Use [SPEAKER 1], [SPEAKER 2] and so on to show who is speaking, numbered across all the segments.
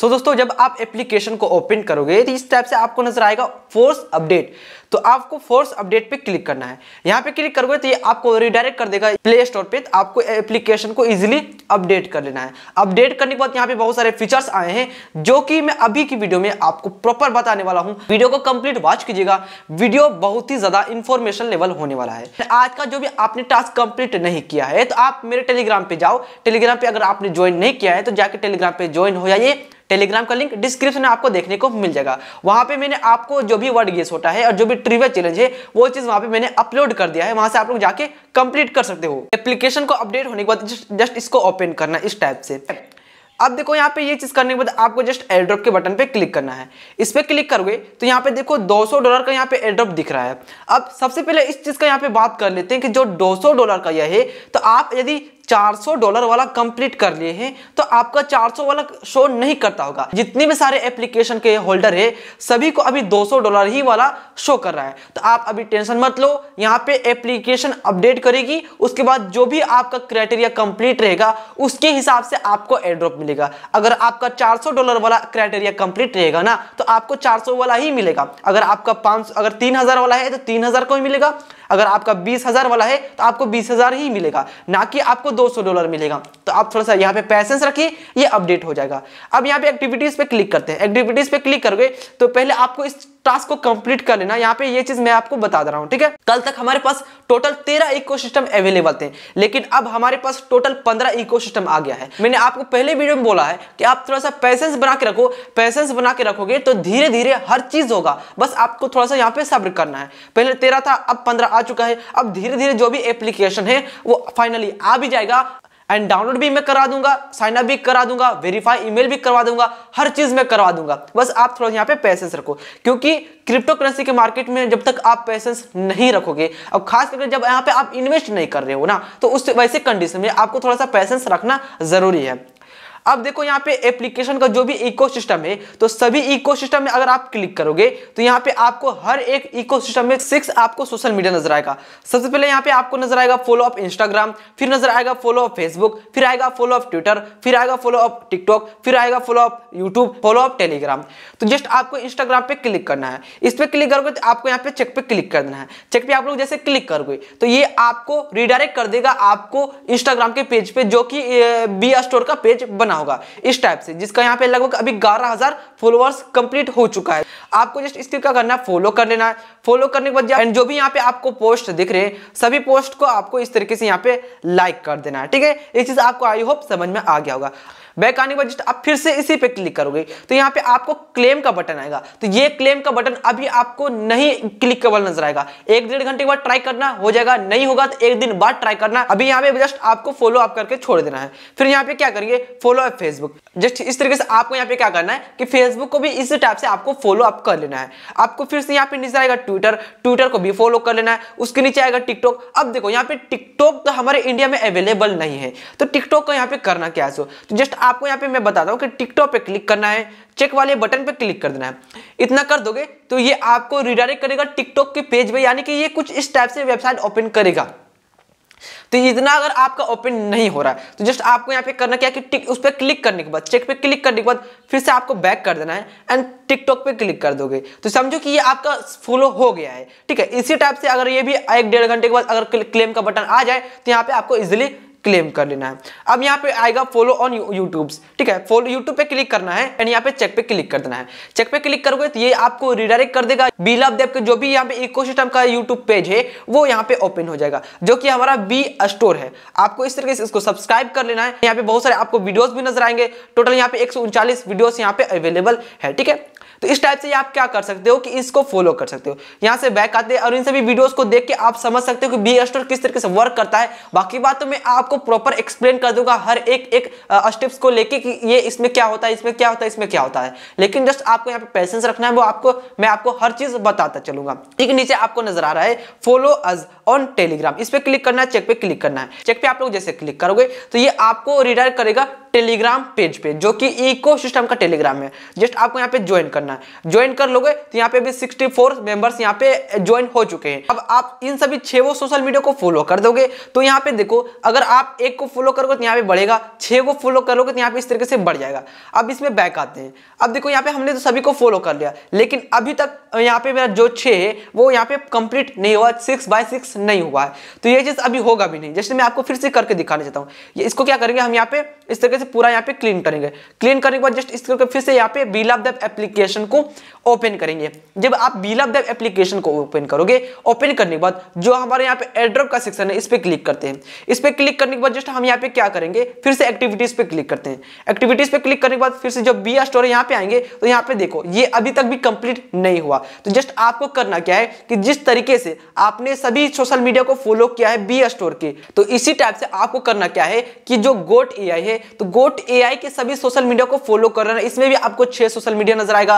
[SPEAKER 1] सो so, दोस्तों जब आप एप्लीकेशन को ओपन करोगे तो इस टाइप से आपको नजर आएगा फोर्स अपडेट तो आपको फोर्स अपडेट पे क्लिक करना है यहाँ पे क्लिक करोगे तो ये आपको रिडायरेक्ट कर देगा प्ले स्टोर पे तो आपको एप्लीकेशन को इजीली अपडेट कर लेना है अपडेट करने के बाद यहाँ पे बहुत सारे फीचर्स आए हैं जो कि मैं अभी की वीडियो में आपको प्रॉपर बताने वाला हूँ वीडियो को कंप्लीट वॉच कीजिएगा वीडियो बहुत ही ज्यादा इन्फॉर्मेशन लेवल होने वाला है आज का जो भी आपने टास्क कंप्लीट नहीं किया है तो आप मेरे टेलीग्राम पे जाओ टेलीग्राम पे अगर आपने ज्वाइन नहीं किया है तो जाके टेलीग्राम पे ज्वाइन हो जाइए टेलीग्राम का लिंक डिस्क्रिप्शन में आपको देखने को मिल जाएगा वहां पे मैंने आपको जो भी वर्ड गेस होता है और जो भी ट्रिविया चैलेंज है वो चीज वहां पे मैंने अपलोड कर दिया है वहां से आप लोग जाके कंप्लीट कर सकते हो एप्लीकेशन को अपडेट होने के बाद जस्ट इसको ओपन करना इस टाइप से अब देखो यहाँ पे ये चीज करने के बाद आपको जस्ट एयरड्रॉप के बटन पे क्लिक करना है इस पर क्लिक करोगे तो यहाँ पे देखो 200 डॉलर का यहाँ पे एयरड्रॉप दिख रहा है अब सबसे पहले इस चीज का यहाँ पे बात कर लेते हैं कि जो 200 डॉलर का यह है तो आप यदि 400 डॉलर वाला कंप्लीट कर लिए हैं तो आपका 400 वाला शो नहीं करता होगा जितने भी सारे एप्लीकेशन के होल्डर है सभी को अभी 200 डॉलर ही वाला शो कर रहा है तो आप अभी टेंशन मत लो यहाँ पे एप्लीकेशन अपडेट करेगी उसके बाद जो भी आपका क्राइटेरिया कंप्लीट रहेगा उसके हिसाब से आपको एड्रॉप मिलेगा अगर आपका चार डॉलर वाला क्राइटेरिया कंप्लीट रहेगा ना तो आपको चार वाला ही मिलेगा अगर आपका पांच अगर तीन वाला है तो हजार को ही मिलेगा अगर आपका हजार वाला है तो आपको हजार ही मिलेगा ना कि आपको 200 डॉलर मिलेगा तो आप थोड़ा सा यहाँ पे पैसेंस रखिए ये अपडेट हो जाएगा अब यहाँ पे एक्टिविटीज पे क्लिक करते हैं एक्टिविटीज पे क्लिक करोगे तो पहले आपको इस टास्क को कंप्लीट कर लेना यहाँ पे ये चीज मैं आपको बता दे रहा हूँ ठीक है कल तक हमारे पास टोटल तेरह इको अवेलेबल थे लेकिन अब हमारे पास टोटल पंद्रह इको आ गया है मैंने आपको पहले वीडियो में बोला है कि आप थोड़ा सा पैसेंस बना के रखो पैसेंस बना के रखोगे तो धीरे धीरे हर चीज होगा बस आपको थोड़ा सा यहाँ पे सब्र करना है पहले तेरह था अब पंद्रह आ चुका है अब धीरे धीरे जो भी एप्लीकेशन है वो फाइनली आ भी जाएगा एंड डाउनलोड भी मैं करा दूंगा साइन अप भी करा दूंगा वेरीफाई ईमेल भी करवा दूंगा हर चीज मैं करवा दूंगा बस आप थोड़ा यहाँ पे पैसेंस रखो क्योंकि क्रिप्टो करेंसी के मार्केट में जब तक आप पैसेंस नहीं रखोगे अब खास करके जब यहाँ पे आप इन्वेस्ट नहीं कर रहे हो ना तो उस वैसे कंडीशन में आपको थोड़ा सा पैसेंस रखना जरूरी है अब देखो यहाँ पे एप्लीकेशन का जो भी इकोसिस्टम है तो सभी इकोसिस्टम में अगर आप क्लिक करोगे तो यहाँ पे आपको हर एक इकोसिस्टम में सिक्स आपको सोशल मीडिया नजर आएगा सबसे पहले यहाँ पे आपको नजर आएगा फॉलो ऑफ इंस्टाग्राम फिर नजर आएगा फॉलो ऑफ फेसबुक फिर आएगा फॉलो ऑफ ट्विटर फिर आएगा फॉलो ऑफ टिकटॉक फिर आएगा follow of YouTube follow of Telegram तो जस्ट आपको इंस्टाग्राम पे क्लिक करना है इस पर क्लिक करोगे तो आपको यहाँ पे चेक पे क्लिक कर देना है चेक पे आप लोग जैसे क्लिक करोगे तो ये आपको रिडायरेक्ट कर देगा आपको इंस्टाग्राम के पेज पे जो कि बी स्टोर का पेज बना करना होगा इस टाइप से जिसका यहाँ पे लगभग अभी ग्यारह हजार फॉलोअर्स कंप्लीट हो चुका है आपको जस्ट इसके क्या करना है फॉलो कर लेना है फॉलो करने के बाद एंड जो भी यहाँ पे आपको पोस्ट दिख रहे हैं सभी पोस्ट को आपको इस तरीके से यहाँ पे लाइक कर देना है ठीक है ये चीज आपको आई होप समझ में आ गया होगा बैक आने के बाद जस्ट आप फिर से इसी पे क्लिक करोगे तो यहाँ पे आपको क्लेम का बटन आएगा तो ये क्लेम का बटन अभी आपको नहीं क्लिक केबल नजर आएगा एक डेढ़ घंटे के बाद ट्राई करना हो जाएगा नहीं होगा तो एक दिन बाद ट्राई करना अभी यहाँ पे जस्ट आपको फॉलो अप करके छोड़ देना है फिर यहाँ पे क्या करिए फॉलो अप फेसबुक जस्ट इस तरीके से आपको यहाँ पे क्या करना है कि फेसबुक को भी इसी टाइप से आपको फॉलो अप कर लेना है आपको फिर से यहाँ पे नीचे आएगा ट्विटर ट्विटर को भी फॉलो कर लेना है उसके नीचे आएगा टिकटॉक अब देखो यहाँ पे टिकटॉक तो हमारे इंडिया में अवेलेबल नहीं है तो टिकटॉक को यहाँ पे करना क्या है तो जस्ट आपको यहाँ पे मैं बताता हूँ कि टिकटॉक पे क्लिक करना है चेक वाले बटन पे क्लिक कर देना है इतना कर दोगे तो ये आपको रिडायरेक्ट करेगा टिकटॉक के पेज पे यानी कि ये कुछ इस टाइप से वेबसाइट ओपन करेगा तो इतना अगर आपका ओपन नहीं हो रहा है तो जस्ट आपको यहाँ पे करना क्या कि टिक उस पर क्लिक करने के बाद चेक पे क्लिक करने के बाद फिर से आपको बैक कर देना है एंड टिकटॉक पे क्लिक कर दोगे तो समझो कि ये आपका फॉलो हो गया है ठीक है इसी टाइप से अगर ये भी एक डेढ़ घंटे के बाद अगर क्लेम का बटन आ जाए तो यहाँ पे आपको इजिली क्लेम कर लेना है अब यहाँ पे आएगा फॉलो ऑन यूट्यूब ठीक है फॉलो यूट्यूब पे क्लिक करना है एंड यहाँ पे चेक पे क्लिक कर देना है चेक पे क्लिक करोगे तो ये आपको रिडायरेक्ट कर देगा बी लव देव के जो भी यहाँ पे इकोसिस्टम का यूट्यूब पेज है वो यहाँ पे ओपन हो जाएगा जो कि हमारा बी स्टोर है आपको इस तरीके से इसको सब्सक्राइब कर लेना है यहाँ पे बहुत सारे आपको वीडियोज भी नजर आएंगे टोटल यहाँ पे एक सौ उनचालीस वीडियोस यहाँ पे अवेलेबल है ठीक है तो इस टाइप से आप क्या कर सकते हो कि इसको फॉलो कर सकते हो यहाँ से बैक आते हैं और इन सभी वीडियोस को देख के आप समझ सकते हो कि बी स्टोर किस तरीके से वर्क करता है बाकी बात तो मैं आपको प्रॉपर एक्सप्लेन कर दूंगा हर एक एक स्टेप्स को लेके कि ये इसमें क्या होता है इसमें क्या होता है इसमें क्या होता है लेकिन जस्ट आपको यहाँ पे पैसेंस रखना है वो आपको मैं आपको हर चीज बताता चलूंगा ठीक नीचे आपको नजर आ रहा है फॉलो अज ऑन टेलीग्राम इस पर क्लिक करना है चेक पे क्लिक करना है चेक पे आप लोग जैसे क्लिक करोगे तो ये आपको रिटायर करेगा टेलीग्राम पेज पे जो कि इको सिस्टम का टेलीग्राम है जस्ट आपको यहाँ पे ज्वाइन करना है ज्वाइन कर लोगे तो यहाँ पे भी 64 फोर मेंबर्स यहाँ पे ज्वाइन हो चुके हैं अब आप इन सभी छे वो सोशल मीडिया को फॉलो कर दोगे तो यहाँ पे देखो अगर आप एक को फॉलो करोगे तो यहाँ पे बढ़ेगा छः को फॉलो करोगे तो यहाँ पे इस तरीके से बढ़ जाएगा अब इसमें बैक आते हैं अब देखो यहाँ पे हमने तो सभी को फॉलो कर लिया लेकिन अभी तक यहाँ पे मेरा जो छे है वो यहाँ पे कंप्लीट नहीं हुआ सिक्स बाय सिक्स नहीं हुआ है तो ये चीज़ अभी होगा भी नहीं जैसे मैं आपको फिर से करके दिखाना चाहता हूँ इसको क्या करेंगे हम यहाँ पे इस तरीके से पूरा यहाँ पे क्लीन करेंगे क्लीन करने के बाद जस्ट इसके फिर से यहाँ पे बिल ऑफ दैप एप्लीकेशन को ओपन करेंगे जब आप बिल ऑफ दैप एप्लीकेशन को ओपन करोगे ओपन करने के बाद जो हमारे यहाँ पे एड्रॉप का सेक्शन है इस पर क्लिक करते हैं इस पर क्लिक करने के बाद जस्ट हम यहाँ पे क्या करेंगे फिर से एक्टिविटीज पे क्लिक करते हैं एक्टिविटीज पे क्लिक करने के बाद फिर से जो बी स्टोर है यहाँ पे आएंगे तो यहाँ पे देखो ये अभी तक भी कंप्लीट नहीं हुआ तो जस्ट आपको करना क्या है कि जिस तरीके से आपने सभी सोशल मीडिया को फॉलो किया है बी स्टोर के तो इसी टाइप से आपको करना क्या है कि जो गोट ए है तो गोट एआई के सभी सोशल मीडिया को फॉलो कर रहे हैं इसमें भी आपको छह सोशल मीडिया नजर आएगा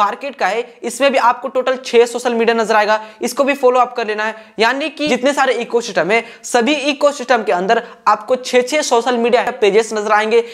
[SPEAKER 1] मार्केट का है इसमें भी आपको टोटल छह सोशल मीडिया नजर आएगा इसको भी फॉलो अप कर लेना है यानी कि जितने सारे इको है सभी इको के अंदर आपको छह छह सोशल मीडिया पेजेस नजर आएंगे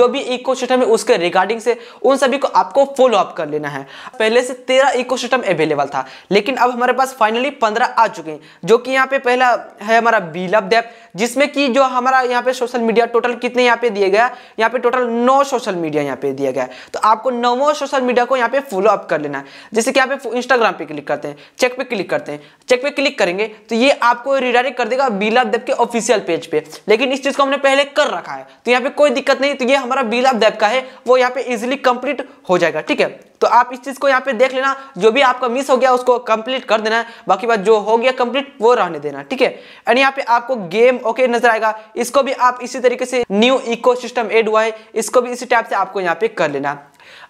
[SPEAKER 1] जो भी इको है उसके रिगार्डिंग से उन सभी को आपको फॉलो अप कर लेना है पहले से तेरह इको अवेलेबल था लेकिन अब हमारे पास फाइनली पंद्रह आ चुके हैं जो कि यहाँ पे पहला है हमारा बीलब डेप जिसमें कि जो हमारा यहाँ पे सोशल मीडिया टोटल कितने यहाँ पे दिए गया यहाँ पे टोटल नौ सोशल मीडिया यहाँ पे दिया गया तो आपको नौ सोशल मीडिया को यहाँ पे फॉलो अप कर लेना है जैसे कि यहाँ पे इंस्टाग्राम पे क्लिक करते हैं चेक पे क्लिक करते हैं चेक पे क्लिक करेंगे तो ये आपको रिडायरेक्ट कर देगा बीलाप देव के ऑफिशियल पेज पे लेकिन इस चीज को हमने पहले कर रखा है तो यहाँ पे कोई दिक्कत नहीं तो ये हमारा बीलाप देव का है वो यहाँ पे इजिली कंप्लीट हो जाएगा ठीक है तो आप इस चीज को यहाँ पे देख लेना जो भी आपका मिस हो गया उसको कंप्लीट कर देना है बाकी बात जो हो गया कंप्लीट वो रहने देना ठीक है एंड यहाँ पे आपको गेम ओके नजर आएगा इसको भी आप इसी तरीके से न्यू इको सिस्टम एड हुआ है इसको भी इसी टाइप से आपको यहाँ पे कर लेना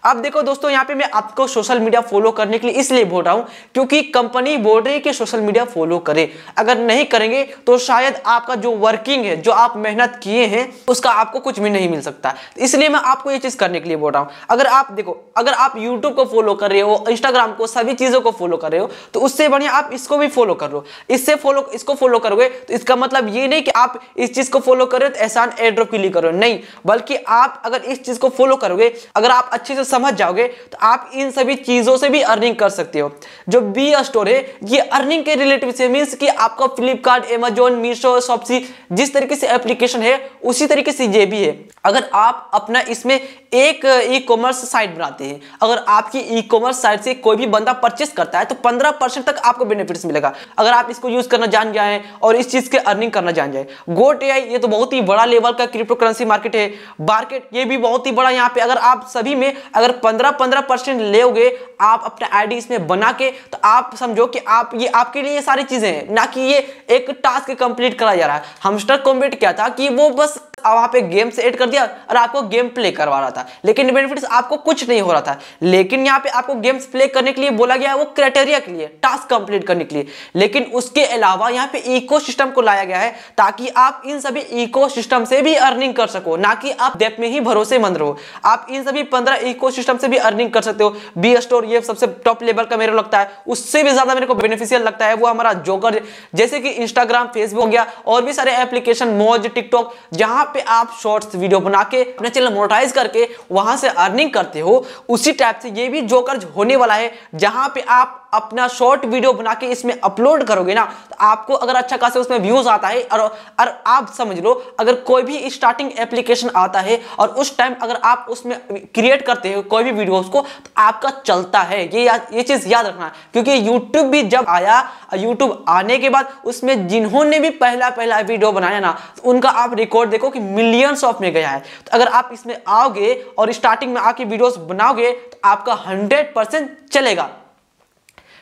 [SPEAKER 1] अब देखो दोस्तों यहाँ पे मैं आपको सोशल मीडिया फॉलो करने के लिए इसलिए बोल रहा हूँ क्योंकि कंपनी बोल रही है कि सोशल मीडिया फॉलो करें अगर नहीं करेंगे तो शायद आपका जो वर्किंग है जो आप मेहनत किए हैं उसका आपको कुछ भी नहीं मिल सकता इसलिए मैं आपको ये चीज़ करने के लिए बोल रहा हूँ अगर आप देखो अगर आप यूट्यूब को फॉलो कर रहे हो इंस्टाग्राम को सभी चीज़ों को फॉलो कर रहे हो तो उससे बढ़िया आप इसको भी फॉलो कर लो इससे फॉलो इसको फॉलो करोगे तो इसका मतलब ये नहीं कि आप इस चीज़ को फॉलो कर रहे हो तो एहसान एयर के लिए करो नहीं बल्कि आप अगर इस चीज़ को फॉलो करोगे अगर आप अच्छे अच्छे से समझ जाओगे तो आप इन सभी चीज़ों से भी अर्निंग कर सकते हो जो बी स्टोर है ये अर्निंग के रिलेटिव से मीन्स कि आपका फ्लिपकार्ट एमेजोन मीशो शॉपसी जिस तरीके से एप्लीकेशन है उसी तरीके से ये भी है अगर आप अपना इसमें एक ई कॉमर्स साइट बनाते हैं अगर आपकी ई कॉमर्स साइट से कोई भी बंदा परचेस करता है तो 15 परसेंट तक आपको बेनिफिट्स मिलेगा अगर आप इसको यूज करना जान जाए और इस चीज के अर्निंग करना जान जाए गोट एआई ये तो बहुत ही बड़ा लेवल का क्रिप्टो करेंसी मार्केट है मार्केट ये भी बहुत ही बड़ा यहाँ पे अगर आप सभी में अगर पंद्रह पंद्रह परसेंट लोगे आप अपना आईडी इसमें बना के तो आप समझो कि आप ये आपके लिए ये सारी चीजें हैं ना कि ये एक टास्क कंप्लीट करा जा रहा है हमस्टर कॉम्पीट क्या था कि वो बस वहां पे गेम से एड कर दिया और आपको गेम प्ले करवा रहा था लेकिन बेनिफिट्स आपको कुछ नहीं हो रहा था लेकिन यहाँ पे आपको गेम्स प्ले करने के लिए बोला गया है वो क्राइटेरिया के लिए टास्क कंप्लीट करने के लिए लेकिन उसके अलावा यहाँ पे इको को लाया गया है ताकि आप इन सभी इको से भी अर्निंग कर सको ना कि आप डेप में ही भरोसेमंद रहो आप इन सभी पंद्रह इको से भी अर्निंग कर सकते हो बी स्टोर ये सबसे टॉप लेवल का मेरे लगता है उससे भी ज्यादा मेरे को बेनिफिशियल लगता है वो हमारा जोकर जैसे कि इंस्टाग्राम फेसबुक हो गया और भी सारे एप्लीकेशन मोज टिकटॉक जहां पे आप शॉर्ट्स वीडियो बना के अपना चैनल मोनोटाइज करके वहां से अर्निंग करते हो उसी टाइप से ये भी जोकर्ज होने वाला है जहां पे आप अपना शॉर्ट वीडियो बना के इसमें अपलोड करोगे ना तो आपको अगर अच्छा खासा उसमें व्यूज आता है और, और आप समझ लो अगर कोई भी स्टार्टिंग एप्लीकेशन आता है और उस टाइम अगर आप उसमें क्रिएट करते हो कोई भी वीडियो उसको तो आपका चलता है ये या, ये चीज़ याद रखना क्योंकि यूट्यूब भी जब आया यूट्यूब आने के बाद उसमें जिन्होंने भी पहला पहला वीडियो बनाया ना तो उनका आप रिकॉर्ड देखो कि मिलियंस ऑफ में गया है तो अगर आप इसमें आओगे और स्टार्टिंग में आके वीडियोज बनाओगे तो आपका हंड्रेड परसेंट चलेगा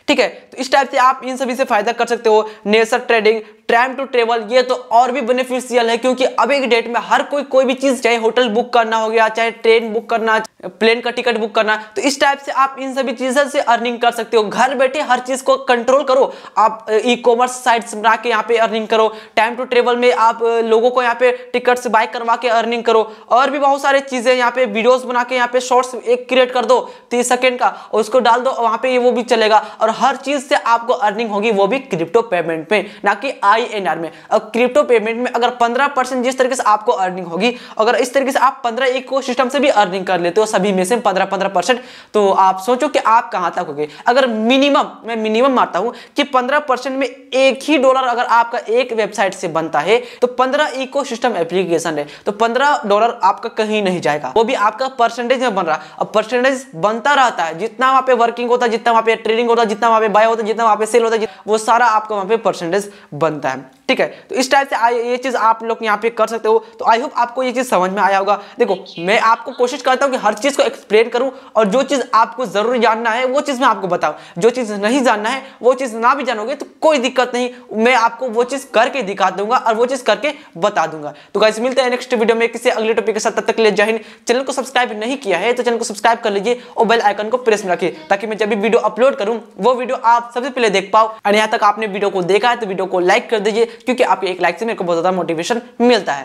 [SPEAKER 1] ठीक है तो इस टाइप से आप इन सभी से फायदा कर सकते हो नेसर ट्रेडिंग टाइम टू ट्रेवल ये तो और भी बेनिफिशियल है क्योंकि अभी के डेट में हर कोई कोई भी चीज़ चाहे होटल बुक करना हो गया चाहे ट्रेन बुक करना प्लेन का टिकट बुक करना तो इस टाइप से आप इन सभी चीज़ों से अर्निंग कर सकते हो घर बैठे हर चीज़ को कंट्रोल करो आप ई कॉमर्स साइट बना के यहाँ पे अर्निंग करो टाइम टू ट्रेवल में आप लोगों को यहाँ पे टिकट बाय करवा के अर्निंग करो और भी बहुत सारे चीज़ें यहाँ पे वीडियोज बना के यहाँ पे शॉर्ट्स एक क्रिएट कर दो तीस सेकेंड का उसको डाल दो वहां पे वो भी चलेगा और हर चीज़ से आपको अर्निंग होगी वो भी क्रिप्टो पेमेंट में ना कि आई आईएनआर में अब क्रिप्टो पेमेंट में अगर 15 परसेंट जिस तरीके से आपको अर्निंग होगी अगर इस तरीके से आप 15 इको सिस्टम से भी अर्निंग कर लेते हो सभी में से 15 15 परसेंट तो आप सोचो कि आप कहां तक होगे अगर मिनिमम मैं मिनिमम मारता हूं कि 15 परसेंट में एक ही डॉलर अगर आपका एक वेबसाइट से बनता है तो पंद्रह इको एप्लीकेशन है तो पंद्रह डॉलर आपका कहीं नहीं जाएगा वो भी आपका परसेंटेज में बन रहा अब परसेंटेज बनता रहता है जितना वहां पे वर्किंग होता है जितना वहां पे ट्रेडिंग होता है जितना वहां पे बाय होता है जितना वहां पे सेल होता है वो सारा आपका वहां पे परसेंटेज बनता है Salute! ठीक है तो इस टाइप से आ, ये चीज़ आप लोग यहाँ पे कर सकते हो तो आई होप आपको ये चीज़ समझ में आया होगा देखो मैं आपको कोशिश करता हूँ कि हर चीज़ को एक्सप्लेन करूँ और जो चीज़ आपको ज़रूर जानना है वो चीज़ मैं आपको बताऊँ जो चीज़ नहीं जानना है वो चीज़ ना भी जानोगे तो कोई दिक्कत नहीं मैं आपको वो चीज़ करके दिखा दूंगा और वो चीज़ करके बता दूंगा तो कैसे मिलते हैं नेक्स्ट वीडियो में किसी अगले टॉपिक के साथ तब तक के लिए चैनल को सब्सक्राइब नहीं किया है तो चैनल को सब्सक्राइब कर लीजिए और बेल आइकन को प्रेस में रखिए ताकि मैं जब भी वीडियो अपलोड करूँ वो वीडियो आप सबसे पहले देख पाओ और यहाँ तक आपने वीडियो को देखा है तो वीडियो को लाइक कर दीजिए क्योंकि आपके एक लाइक से मेरे को बहुत ज़्यादा मोटिवेशन मिलता है